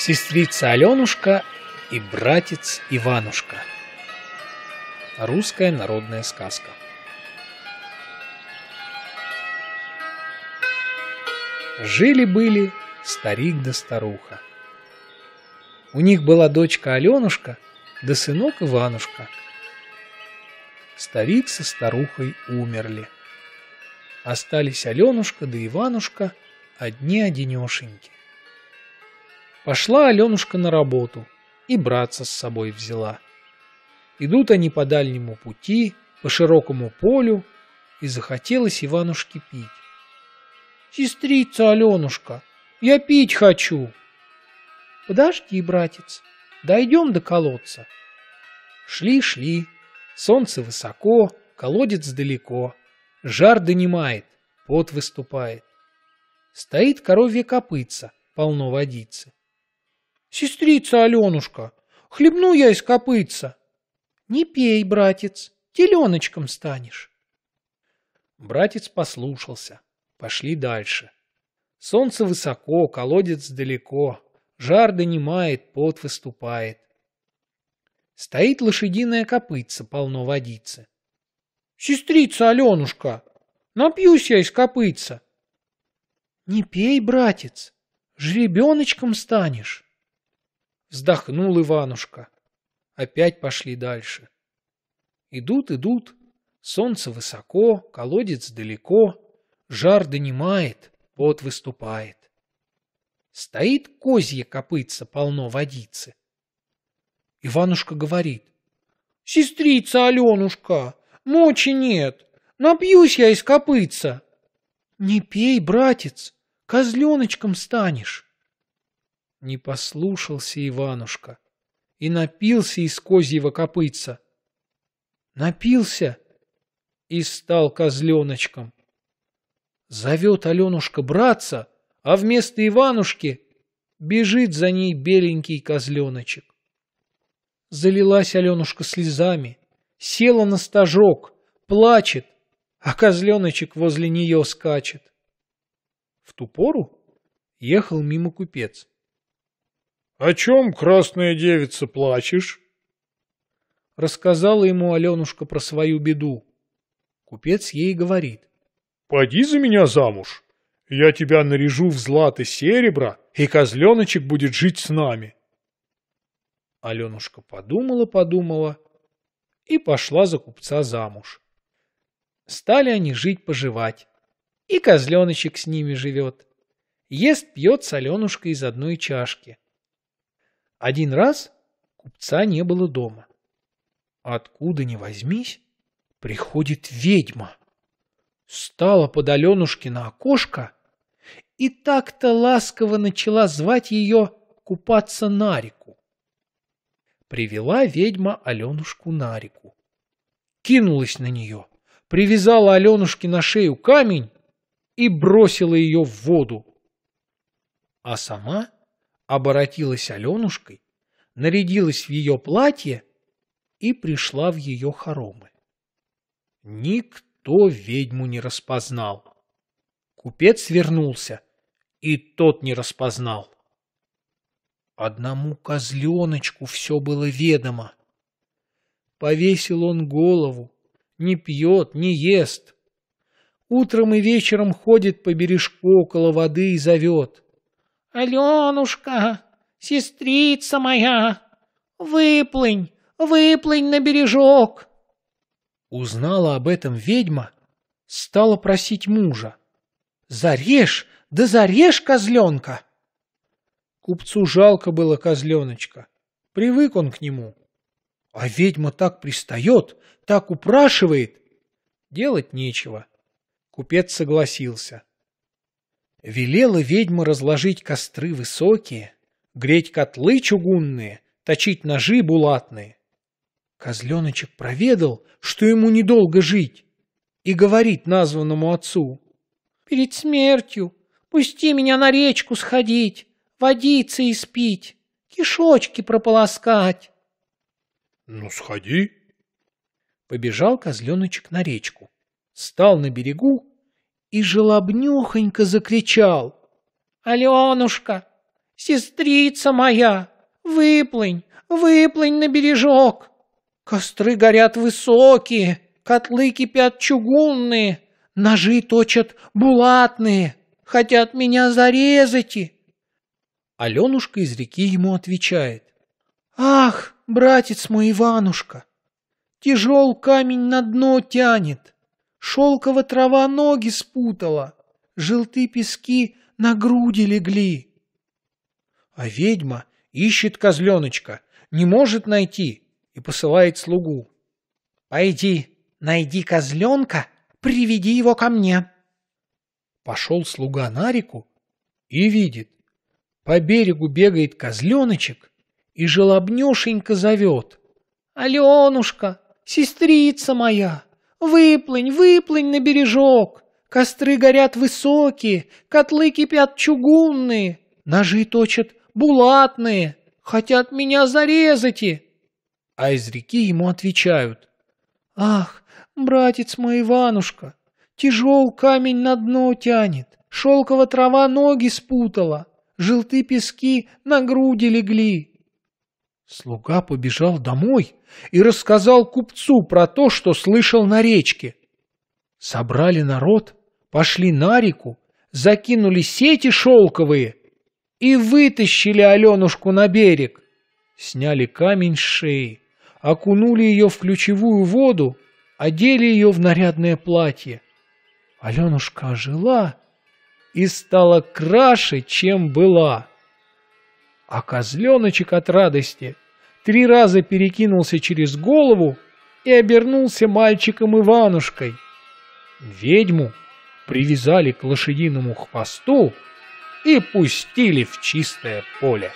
сестрица Алёнушка и братец Иванушка. Русская народная сказка. Жили-были старик да старуха. У них была дочка Алёнушка да сынок Иванушка. Старик со старухой умерли. Остались Алёнушка да Иванушка одни-одинешеньки. Пошла Аленушка на работу и братца с собой взяла. Идут они по дальнему пути, по широкому полю, и захотелось Иванушке пить. «Сестрица Аленушка, я пить хочу!» «Подожди, братец, дойдем до колодца». Шли-шли, солнце высоко, колодец далеко, жар донимает, пот выступает. Стоит коровье копытца, полно водицы. Сестрица Аленушка, хлебну я из копытца. Не пей, братец, теленочком станешь. Братец послушался. Пошли дальше. Солнце высоко, колодец далеко. Жар донимает, пот выступает. Стоит лошадиная копытца, полно водицы. «Сестрица Аленушка, напьюсь я из копытца!» «Не пей, братец, жребеночком станешь!» Вздохнул Иванушка. Опять пошли дальше. Идут, идут. Солнце высоко, колодец далеко. Жар донимает, пот выступает. Стоит козье копытца, полно водицы. Иванушка говорит. «Сестрица Аленушка, мочи нет, напьюсь я из копытца». «Не пей, братец, козленочком станешь». Не послушался Иванушка. И напился из козьего копытца. Напился и стал козленочком. Зовет Аленушка братца, а вместо Иванушки бежит за ней беленький козленочек. Залилась Аленушка слезами, села на стажок, плачет, а козленочек возле нее скачет. В ту пору ехал мимо купец. «О чем, красная девица, плачешь?» Рассказала ему Аленушка про свою беду. Купец ей говорит. Пойди за меня замуж. Я тебя наряжу в злато серебра, и козленочек будет жить с нами». Аленушка подумала-подумала и пошла за купца замуж. Стали они жить-поживать, и козленочек с ними живет. Ест-пьет с Аленушкой из одной чашки. Один раз купца не было дома. Откуда ни возьмись, приходит ведьма. Стала под Аленушки на окошко и так-то ласково начала звать ее купаться на реку. Привела ведьма Аленушку на реку. Кинулась на нее, привязала Аленушке на шею камень и бросила ее в воду. А сама оборотилась Аленушкой, нарядилась в ее платье и пришла в ее хоромы. Никто ведьму не распознал. Купец вернулся, и тот не распознал. Одному козленочку все было ведомо. Повесил он голову, не пьет, не ест. Утром и вечером ходит по бережку около воды и зовет — «Аленушка, сестрица моя, выплынь, выплынь на бережок!» Узнала об этом ведьма, стала просить мужа. «Зарежь, да зарежь козленка!» Купцу жалко было козленочка, привык он к нему. А ведьма так пристает, так упрашивает. Делать нечего. Купец согласился. Велела ведьма разложить костры высокие, греть котлы чугунные, точить ножи булатные. Козленочек проведал, что ему недолго жить, и говорит названному отцу. «Перед смертью пусти меня на речку сходить, водиться испить, кишочки прополоскать». «Ну, сходи». Побежал козленочек на речку, стал на берегу и желобнюхонько закричал. «Аленушка, сестрица моя, выплынь, выплынь на бережок! Костры горят высокие, котлы кипят чугунные, ножи точат булатные, хотят меня зарезать Аленушка из реки ему отвечает. «Ах, братец мой Иванушка, тяжел камень на дно тянет, Шелкова трава ноги спутала, желты пески на груди легли. А ведьма ищет козленочка, не может найти и посылает слугу. «Пойди, найди козленка, приведи его ко мне». Пошел слуга на реку и видит. По берегу бегает козленочек и желобнешенько зовет. «Аленушка, сестрица моя!» Выплынь, выплынь на бережок! Костры горят высокие, котлы кипят чугунные, ножи точат булатные, хотят меня зарезать и...» А из реки ему отвечают. «Ах, братец мой Иванушка, тяжел камень на дно тянет, шелкова трава ноги спутала, желты пески на груди легли, Слуга побежал домой и рассказал купцу про то, что слышал на речке. Собрали народ, пошли на реку, закинули сети шелковые и вытащили Аленушку на берег. Сняли камень с шеи, окунули ее в ключевую воду, одели ее в нарядное платье. Аленушка ожила и стала краше, чем была. А козленочек от радости три раза перекинулся через голову и обернулся мальчиком Иванушкой. Ведьму привязали к лошадиному хвосту и пустили в чистое поле.